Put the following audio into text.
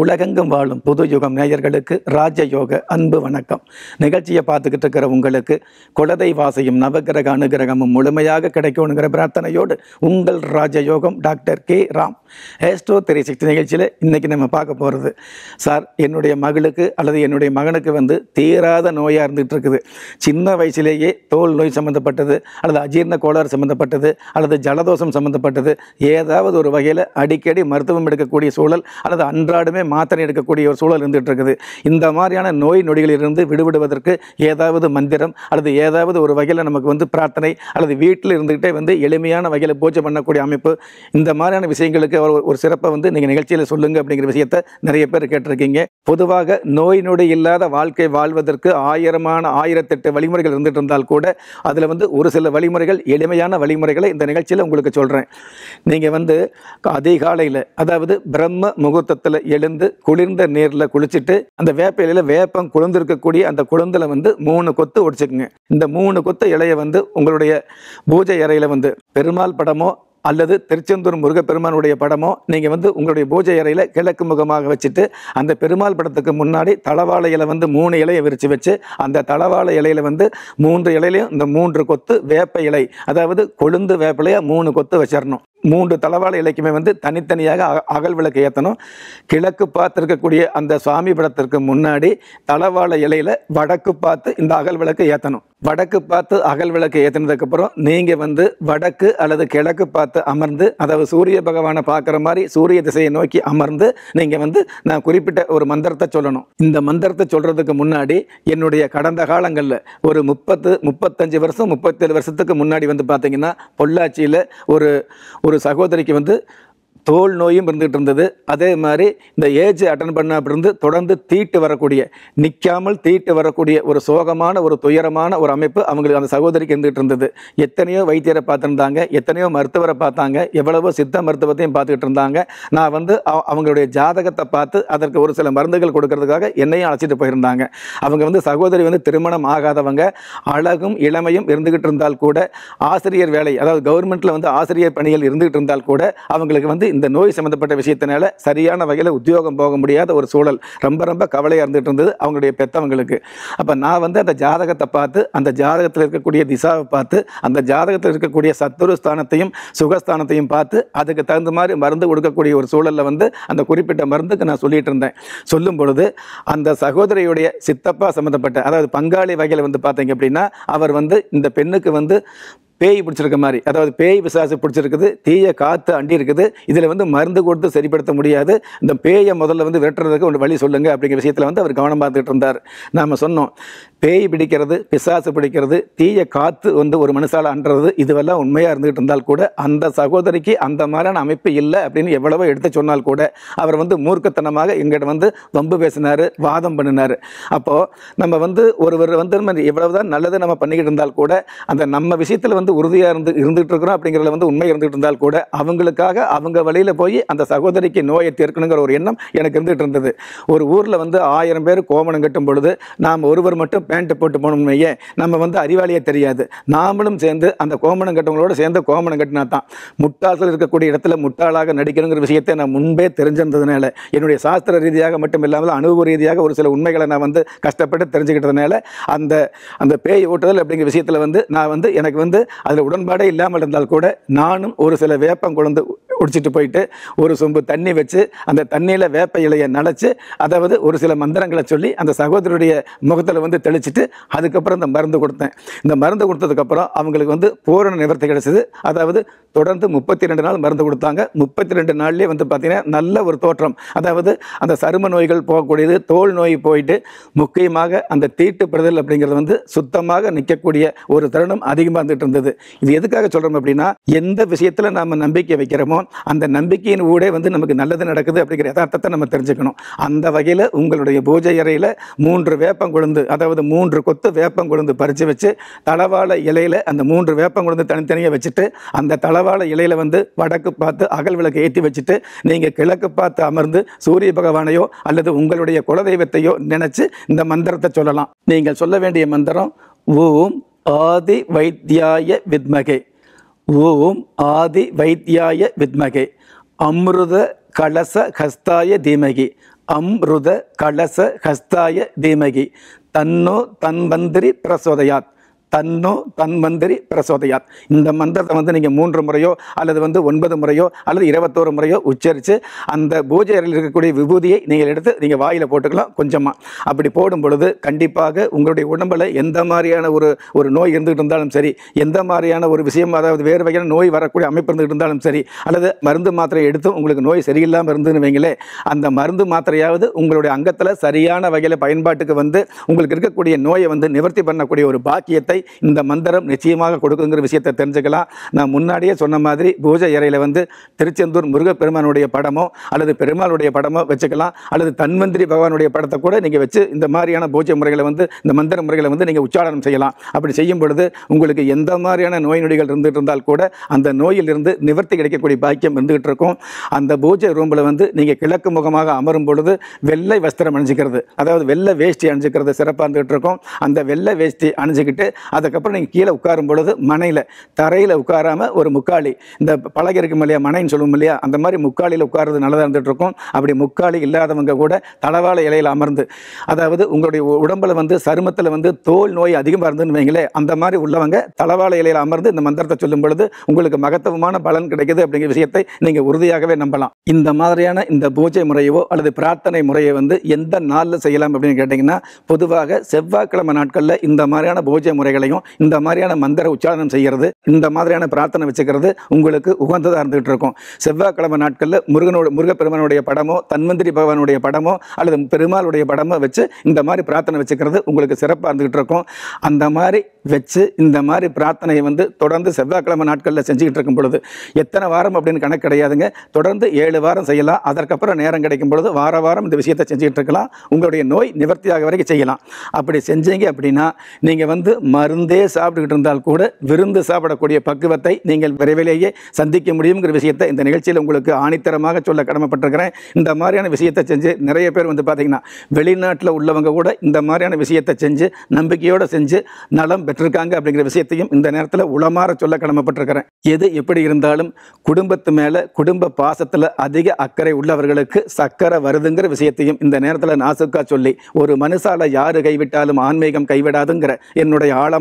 உலகெங்கும் வாழும் புது யுகம் நேயர்களுக்கு ராஜயோக அன்பு வணக்கம் நிகழ்ச்சியை பார்த்துக்கிட்டு இருக்கிற உங்களுக்கு குலதை வாசையும் நவகிரக அனுகிரகமும் முழுமையாக கிடைக்கணுங்கிற பிரார்த்தனையோடு உங்கள் ராஜயோகம் டாக்டர் கே ராம் ஹேஸ்டோ திரி சக்தி நிகழ்ச்சியில் இன்றைக்கி நம்ம பார்க்க போகிறது சார் என்னுடைய மகளுக்கு அல்லது என்னுடைய மகனுக்கு வந்து தீராத நோயாக இருந்துகிட்டு இருக்குது சின்ன வயசுலேயே தோல் நோய் சம்மந்தப்பட்டது அல்லது அஜீர்ண கோளாறு சம்மந்தப்பட்டது அல்லது ஜலதோஷம் சம்மந்தப்பட்டது ஏதாவது ஒரு வகையில் அடிக்கடி மருத்துவம் எடுக்கக்கூடிய சூழல் அல்லது அன்றாடமே எல்லாமே மாத்திரை எடுக்கக்கூடிய ஒரு சூழல் இருந்துகிட்டு இருக்குது இந்த மாதிரியான நோய் நொடிகளிலிருந்து விடுபடுவதற்கு ஏதாவது மந்திரம் அல்லது ஏதாவது ஒரு வகையில் நமக்கு வந்து பிரார்த்தனை அல்லது வீட்டில் இருந்துக்கிட்டே வந்து எளிமையான வகையில் பூஜை பண்ணக்கூடிய அமைப்பு இந்த மாதிரியான விஷயங்களுக்கு ஒரு சிறப்பை வந்து நீங்கள் நிகழ்ச்சியில் சொல்லுங்கள் அப்படிங்கிற விஷயத்தை நிறைய பேர் கேட்டிருக்கீங்க பொதுவாக நோய் நொடி இல்லாத வாழ்க்கை வாழ்வதற்கு ஆயிரமான ஆயிரத்தெட்டு வழிமுறைகள் இருந்துகிட்டு இருந்தால் கூட அதில் வந்து ஒரு சில வழிமுறைகள் எளிமையான வழிமுறைகளை இந்த நிகழ்ச்சியில் உங்களுக்கு சொல்கிறேன் நீங்கள் வந்து அதிகாலையில் அதாவது பிரம்ம முகூர்த்தத்தில் எழுந்து வந்து குளிர்ந்த நீரில் குளிச்சுட்டு அந்த வேப்ப இலையில் வேப்பம் இருக்கக்கூடிய அந்த குளிர்ந்தில் வந்து மூணு கொத்து ஒடிச்சுக்குங்க இந்த மூணு கொத்து இலையை வந்து உங்களுடைய பூஜை அறையில் வந்து பெருமாள் படமோ அல்லது திருச்செந்தூர் முருகப்பெருமானுடைய படமோ நீங்கள் வந்து உங்களுடைய பூஜை அறையில் கிழக்கு முகமாக வச்சுட்டு அந்த பெருமாள் படத்துக்கு முன்னாடி தளவாழ இலை வந்து மூணு இலையை விரித்து வச்சு அந்த தளவாழ இலையில வந்து மூன்று இலையிலையும் இந்த மூன்று கொத்து வேப்ப இலை அதாவது கொழுந்து வேப்பிலையா மூணு கொத்து வச்சிடணும் மூன்று தளவாள இலக்கியமே வந்து தனித்தனியாக அகல் விளக்கு ஏற்றணும் கிழக்கு பார்த்துருக்கக்கூடிய அந்த சுவாமி படத்திற்கு முன்னாடி தளவாள இலையில் வடக்கு பார்த்து இந்த அகல் விளக்கு ஏற்றணும் வடக்கு பார்த்து அகல் விளக்கு ஏற்றினதுக்கப்புறம் நீங்கள் வந்து வடக்கு அல்லது கிழக்கு பார்த்து அமர்ந்து அதாவது சூரிய பகவானை பார்க்குற மாதிரி சூரிய திசையை நோக்கி அமர்ந்து நீங்கள் வந்து நான் குறிப்பிட்ட ஒரு மந்திரத்தை சொல்லணும் இந்த மந்திரத்தை சொல்கிறதுக்கு முன்னாடி என்னுடைய கடந்த காலங்களில் ஒரு முப்பத்து முப்பத்தஞ்சு வருஷம் முப்பத்தேழு வருஷத்துக்கு முன்னாடி வந்து பார்த்தீங்கன்னா பொள்ளாச்சியில் ஒரு ஒரு சகோதரிக்கு வந்து தோல் நோயும் இருந்துகிட்டு இருந்தது அதே மாதிரி இந்த ஏஜ் அட்டன் பண்ண இருந்து தொடர்ந்து தீட்டு வரக்கூடிய நிற்காமல் தீட்டு வரக்கூடிய ஒரு சோகமான ஒரு துயரமான ஒரு அமைப்பு அவங்களுக்கு அந்த சகோதரிக்கு இருந்துகிட்டு இருந்தது எத்தனையோ வைத்தியரை பார்த்துருந்தாங்க எத்தனையோ மருத்துவரை பார்த்தாங்க எவ்வளவோ சித்த மருத்துவத்தையும் பார்த்துக்கிட்டு இருந்தாங்க நான் வந்து அவங்களுடைய ஜாதகத்தை பார்த்து அதற்கு ஒரு சில மருந்துகள் கொடுக்கறதுக்காக என்னையும் அழைச்சிட்டு போயிருந்தாங்க அவங்க வந்து சகோதரி வந்து திருமணம் ஆகாதவங்க அழகும் இளமையும் இருந்துகிட்டு இருந்தால் கூட ஆசிரியர் வேலை அதாவது கவர்மெண்ட்டில் வந்து ஆசிரியர் பணிகள் இருந்துகிட்டு இருந்தால் கூட அவங்களுக்கு வந்து இந்த நோய் சம்மந்தப்பட்ட விஷயத்தினால சரியான வகையில் உத்தியோகம் போக முடியாத ஒரு சூழல் ரொம்ப ரொம்ப கவலையாக இருந்துகிட்டு இருந்தது அவங்களுடைய பெற்றவங்களுக்கு அப்போ நான் வந்து அந்த ஜாதகத்தை பார்த்து அந்த ஜாதகத்தில் இருக்கக்கூடிய திசாவை பார்த்து அந்த ஜாதகத்தில் இருக்கக்கூடிய சத்துரு ஸ்தானத்தையும் சுகஸ்தானத்தையும் பார்த்து அதுக்கு தகுந்த மாதிரி மருந்து கொடுக்கக்கூடிய ஒரு சூழலில் வந்து அந்த குறிப்பிட்ட மருந்துக்கு நான் சொல்லிகிட்டு இருந்தேன் சொல்லும் பொழுது அந்த சகோதரியுடைய சித்தப்பா சம்மந்தப்பட்ட அதாவது பங்காளி வகையில் வந்து பார்த்தீங்க அப்படின்னா அவர் வந்து இந்த பெண்ணுக்கு வந்து பேய் பிடிச்சிருக்க மாதிரி அதாவது பேய் பிசாசு பிடிச்சிருக்குது தீய காற்று அண்டி இருக்குது இதில் வந்து மருந்து கொடுத்து சரிப்படுத்த முடியாது இந்த பேயை முதல்ல வந்து விரட்டுறதுக்கு ஒரு வழி சொல்லுங்கள் அப்படிங்கிற விஷயத்தில் வந்து அவர் கவனம் பார்த்துட்டு இருந்தார் நாம் சொன்னோம் பேய் பிடிக்கிறது பிசாசு பிடிக்கிறது தீய காற்று வந்து ஒரு மனுஷால் அன்றது இதுவெல்லாம் உண்மையாக இருந்துகிட்டு இருந்தால் கூட அந்த சகோதரிக்கு அந்த மாதிரியான அமைப்பு இல்லை அப்படின்னு எவ்வளவோ எடுத்து சொன்னால் கூட அவர் வந்து மூர்க்கத்தனமாக எங்கிட்ட வந்து வம்பு பேசினார் வாதம் பண்ணினார் அப்போது நம்ம வந்து ஒருவர் வந்து எவ்வளவுதான் நல்லது நம்ம பண்ணிக்கிட்டு இருந்தால் கூட அந்த நம்ம விஷயத்தில் வந்து வந்து உறுதியாக இருந்து இருந்துகிட்டு இருக்கிறோம் அப்படிங்கிறத வந்து உண்மை இருந்துகிட்டு இருந்தால் கூட அவங்களுக்காக அவங்க வழியில் போய் அந்த சகோதரிக்கு நோயை தீர்க்கணுங்கிற ஒரு எண்ணம் எனக்கு இருந்துகிட்டு இருந்தது ஒரு ஊரில் வந்து ஆயிரம் பேர் கோமணம் கட்டும் பொழுது நாம் ஒருவர் மட்டும் பேண்ட்டு போட்டு போனோம்னையே நம்ம வந்து அறிவாளியே தெரியாது நாமளும் சேர்ந்து அந்த கோமணம் கட்டவங்களோட சேர்ந்து கோமணம் கட்டினா தான் முட்டாசல் இருக்கக்கூடிய இடத்துல முட்டாளாக நடிக்கணுங்கிற விஷயத்தை நான் முன்பே தெரிஞ்சிருந்ததுனால என்னுடைய சாஸ்திர ரீதியாக மட்டும் இல்லாமல் அனுபவ ரீதியாக ஒரு சில உண்மைகளை நான் வந்து கஷ்டப்பட்டு தெரிஞ்சுக்கிட்டதுனால அந்த அந்த பேய் ஓட்டுதல் அப்படிங்கிற விஷயத்தில் வந்து நான் வந்து எனக்கு வந்து அதில் உடன்பாடே இல்லாமல் இருந்தால் கூட நானும் ஒரு சில வேப்பம் கொழுந்து குடிச்சிட்டு போயிட்டு ஒரு சொம்பு தண்ணி வச்சு அந்த தண்ணியில் வேப்ப இலையை நினச்சி அதாவது ஒரு சில மந்திரங்களை சொல்லி அந்த சகோதரருடைய முகத்தில் வந்து தெளிச்சுட்டு அதுக்கப்புறம் இந்த மருந்து கொடுத்தேன் இந்த மருந்து கொடுத்ததுக்கப்புறம் அவங்களுக்கு வந்து பூரண நிவர்த்தி கிடைச்சிது அதாவது தொடர்ந்து முப்பத்தி ரெண்டு நாள் மருந்து கொடுத்தாங்க முப்பத்தி ரெண்டு நாள்லேயே வந்து பார்த்திங்கன்னா நல்ல ஒரு தோற்றம் அதாவது அந்த சரும நோய்கள் போகக்கூடியது தோல் நோய் போயிட்டு முக்கியமாக அந்த தீட்டுப்படுதல் அப்படிங்கிறது வந்து சுத்தமாக நிற்கக்கூடிய ஒரு தருணம் அதிகமாக இருந்துகிட்டு இருந்தது வருது இது எதுக்காக சொல்கிறோம் அப்படின்னா எந்த விஷயத்தில் நம்ம நம்பிக்கை வைக்கிறோமோ அந்த நம்பிக்கையின் ஊடே வந்து நமக்கு நல்லது நடக்குது அப்படிங்கிற யதார்த்தத்தை நம்ம தெரிஞ்சுக்கணும் அந்த வகையில் உங்களுடைய பூஜை அறையில் மூன்று வேப்பங்கொழுந்து அதாவது மூன்று கொத்து வேப்பங்கொழுந்து பறித்து வச்சு தளவாள இலையில் அந்த மூன்று கொழுந்து தனித்தனியாக வச்சுட்டு அந்த தளவாழ இலையில் வந்து வடக்கு பார்த்து அகல் விளக்கு ஏற்றி வச்சுட்டு நீங்கள் கிழக்கு பார்த்து அமர்ந்து சூரிய பகவானையோ அல்லது உங்களுடைய குலதெய்வத்தையோ நினச்சி இந்த மந்திரத்தை சொல்லலாம் நீங்கள் சொல்ல வேண்டிய மந்திரம் ஓம் ஆதி வைத்தியாய வித்மகே ஓம் ஆதி வைத்தியாய வித்மகே அம்ருத கலச ஹஸ்தாய தீமகி அம்ருத கலச ஹஸ்தாய தீமகி தன்னோ தன்வந்திரி பிரசோதயாத் தன்னோ தன் மந்திரி பிரசோதையாத் இந்த மந்திரத்தை வந்து நீங்கள் மூன்று முறையோ அல்லது வந்து ஒன்பது முறையோ அல்லது இருபத்தோரு முறையோ உச்சரித்து அந்த பூஜை அறையில் இருக்கக்கூடிய விபூதியை நீங்கள் எடுத்து நீங்கள் வாயில் போட்டுக்கலாம் கொஞ்சமாக அப்படி போடும் பொழுது கண்டிப்பாக உங்களுடைய உடம்பில் எந்த மாதிரியான ஒரு ஒரு நோய் இருந்துகிட்டு இருந்தாலும் சரி எந்த மாதிரியான ஒரு விஷயம் அதாவது வேறு வகையான நோய் வரக்கூடிய அமைப்பு இருந்துகிட்டு இருந்தாலும் சரி அல்லது மருந்து மாத்திரை எடுத்து உங்களுக்கு நோய் சரியில்லாமல் இருந்துன்னு வைங்களே அந்த மருந்து மாத்திரையாவது உங்களுடைய அங்கத்தில் சரியான வகையில் பயன்பாட்டுக்கு வந்து உங்களுக்கு இருக்கக்கூடிய நோயை வந்து நிவர்த்தி பண்ணக்கூடிய ஒரு பாக்கியத்தை இந்த மந்திரம் நிச்சயமாக கொடுக்குங்கிற விஷயத்தை தெரிஞ்சுக்கலாம் நான் முன்னாடியே சொன்ன மாதிரி பூஜை இறையில் வந்து திருச்செந்தூர் முருகப்பெருமானுடைய படமோ அல்லது பெருமாளுடைய படமோ வச்சுக்கலாம் அல்லது தன்வந்திரி பகவானுடைய படத்தை கூட நீங்கள் வச்சு இந்த மாதிரியான பூஜை முறைகளை வந்து இந்த மந்திர முறைகளை வந்து நீங்கள் உச்சாரணம் செய்யலாம் அப்படி செய்யும் பொழுது உங்களுக்கு எந்த மாதிரியான நோய் நொடிகள் இருந்துகிட்டு இருந்தால் கூட அந்த நோயிலிருந்து நிவர்த்தி கிடைக்கக்கூடிய பாக்கியம் இருந்துகிட்டு இருக்கும் அந்த பூஜை ரூமில் வந்து நீங்கள் கிழக்கு முகமாக அமரும் பொழுது வெள்ளை வஸ்திரம் அணிஞ்சிக்கிறது அதாவது வெள்ளை வேஷ்டி அணிஞ்சிக்கிறது சிறப்பாக இருந்துகிட்டு இருக்கும் அந்த வெள்ளை வேஷ்டி அணிஞ்சிக்கிட்டு அதுக்கப்புறம் நீங்கள் கீழே உட்காரும் பொழுது மனையில் தரையில் உட்காராமல் ஒரு முக்காலி இந்த பழகி இருக்கும் இல்லையா மனைன்னு சொல்லுவோம் இல்லையா அந்த மாதிரி முக்காலியில் உட்கார்றது நல்லதாக இருந்துகிட்ருக்கும் அப்படி முக்காலி இல்லாதவங்க கூட தளவாள இலையில் அமர்ந்து அதாவது உங்களுடைய உடம்பில் வந்து சருமத்தில் வந்து தோல் நோய் அதிகமாக இருந்துன்னு வைங்களே அந்த மாதிரி உள்ளவங்க தளவாள இலையில் அமர்ந்து இந்த மந்திரத்தை சொல்லும் பொழுது உங்களுக்கு மகத்துவமான பலன் கிடைக்குது அப்படிங்கிற விஷயத்தை நீங்கள் உறுதியாகவே நம்பலாம் இந்த மாதிரியான இந்த பூஜை முறையவோ அல்லது பிரார்த்தனை முறையை வந்து எந்த நாளில் செய்யலாம் அப்படின்னு கேட்டிங்கன்னா பொதுவாக செவ்வாய்க்கிழமை நாட்களில் இந்த மாதிரியான பூஜை முறைகள் மந்திரங்களையும் இந்த மாதிரியான மந்திர உச்சாரணம் செய்கிறது இந்த மாதிரியான பிரார்த்தனை வச்சுக்கிறது உங்களுக்கு உகந்ததாக இருந்துகிட்டு இருக்கும் செவ்வாய்க்கிழமை நாட்களில் முருகனோட முருகப்பெருமானுடைய படமோ தன்வந்திரி பகவானுடைய படமோ அல்லது பெருமாளுடைய படமோ வச்சு இந்த மாதிரி பிரார்த்தனை வச்சுக்கிறது உங்களுக்கு சிறப்பாக இருந்துகிட்டு இருக்கும் அந்த மாதிரி வச்சு இந்த மாதிரி பிரார்த்தனையை வந்து தொடர்ந்து செவ்வாய்க்கிழமை நாட்களில் செஞ்சுக்கிட்டு இருக்கும் பொழுது எத்தனை வாரம் அப்படின்னு கணக்கு கிடையாதுங்க தொடர்ந்து ஏழு வாரம் செய்யலாம் அதற்கப்புறம் நேரம் கிடைக்கும் பொழுது வார வாரம் இந்த விஷயத்தை செஞ்சுக்கிட்டு இருக்கலாம் உங்களுடைய நோய் நிவர்த்தியாக வரைக்கும் செய்யலாம் அப்படி செஞ்சீங்க அப்படின்னா நீங்கள் வந்து மறு மருந்தே சாப்பிட்டுக்கிட்டு இருந்தால் கூட விருந்து சாப்பிடக்கூடிய பக்குவத்தை நீங்கள் விரைவிலேயே சந்திக்க முடியுங்கிற விஷயத்தை இந்த நிகழ்ச்சியில் உங்களுக்கு ஆணித்தரமாக சொல்ல கடமைப்பட்டிருக்கிறேன் இந்த மாதிரியான விஷயத்தை செஞ்சு நிறைய பேர் வந்து பார்த்திங்கன்னா வெளிநாட்டில் உள்ளவங்க கூட இந்த மாதிரியான விஷயத்தை செஞ்சு நம்பிக்கையோடு செஞ்சு நலம் பெற்றிருக்காங்க அப்படிங்கிற விஷயத்தையும் இந்த நேரத்தில் உளமாற சொல்ல கடமைப்பட்டிருக்கிறேன் எது எப்படி இருந்தாலும் குடும்பத்து மேலே குடும்ப பாசத்தில் அதிக அக்கறை உள்ளவர்களுக்கு சக்கரை வருதுங்கிற விஷயத்தையும் இந்த நேரத்தில் நாசுக்கா சொல்லி ஒரு மனுஷால யார் கைவிட்டாலும் ஆன்மீகம் கைவிடாதுங்கிற என்னுடைய ஆழம்